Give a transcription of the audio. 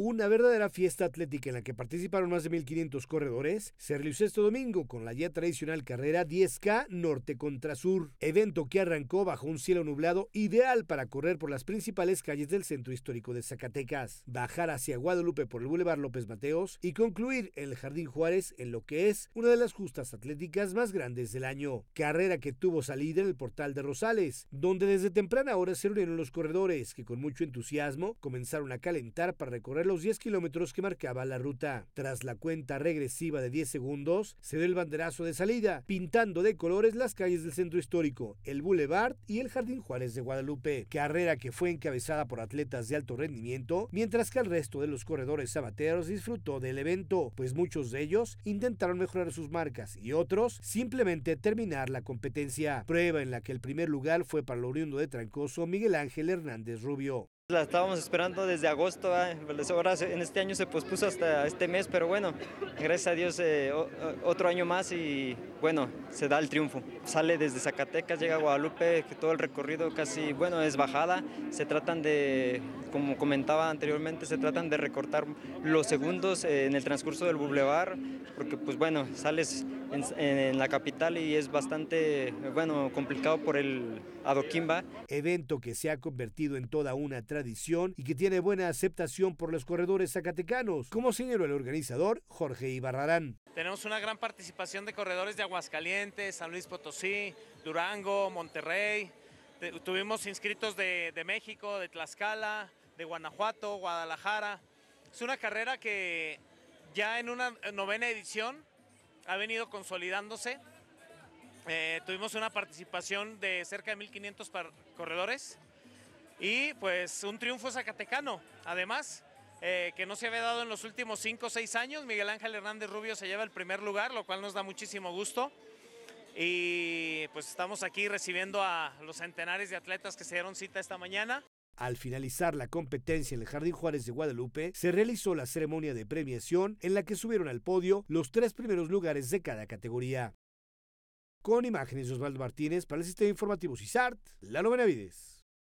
Una verdadera fiesta atlética en la que participaron más de 1.500 corredores se realizó este domingo con la ya tradicional carrera 10K Norte contra Sur, evento que arrancó bajo un cielo nublado ideal para correr por las principales calles del centro histórico de Zacatecas, bajar hacia Guadalupe por el Boulevard López Mateos y concluir en el Jardín Juárez en lo que es una de las justas atléticas más grandes del año. Carrera que tuvo salida en el portal de Rosales, donde desde temprana hora se reunieron los corredores que con mucho entusiasmo comenzaron a calentar para recorrer los 10 kilómetros que marcaba la ruta. Tras la cuenta regresiva de 10 segundos, se dio el banderazo de salida, pintando de colores las calles del centro histórico, el Boulevard y el Jardín Juárez de Guadalupe, carrera que fue encabezada por atletas de alto rendimiento, mientras que el resto de los corredores sabateros disfrutó del evento, pues muchos de ellos intentaron mejorar sus marcas y otros simplemente terminar la competencia, prueba en la que el primer lugar fue para el oriundo de Trancoso Miguel Ángel Hernández Rubio. La estábamos esperando desde agosto, ah, pues, ahora en este año se pospuso hasta este mes, pero bueno, gracias a Dios eh, otro año más y bueno, se da el triunfo. Sale desde Zacatecas, llega a Guadalupe, todo el recorrido casi, bueno, es bajada. Se tratan de, como comentaba anteriormente, se tratan de recortar los segundos eh, en el transcurso del bulevar, porque pues bueno, sales en, la capital y es bastante, bueno, complicado por el adoquimba. Evento que se ha convertido en toda una tradición y que tiene buena aceptación por los corredores zacatecanos, como señaló el organizador Jorge Ibarrarán. Tenemos una gran participación de corredores de Aguascalientes, San Luis Potosí, Durango, Monterrey. Tuvimos inscritos de, México, de Tlaxcala, de Guanajuato, Guadalajara. Es una carrera que ya en una eh, novena edición ha venido consolidándose. Eh, tuvimos una participación de cerca de 1.500 corredores y pues un triunfo zacatecano, además. Eh, que no se había dado en los últimos 5 o 6 años. Miguel Ángel Hernández Rubio se lleva el primer lugar, lo cual nos da muchísimo gusto. Y pues estamos aquí recibiendo a los centenares de atletas que se dieron cita esta mañana. Al finalizar la competencia en el Jardín Juárez de Guadalupe, se realizó la ceremonia de premiación en la que subieron al podio los tres primeros lugares de cada categoría. Con imágenes de Osvaldo Martínez para el Sistema Informativo CISART, Lalo Benavides.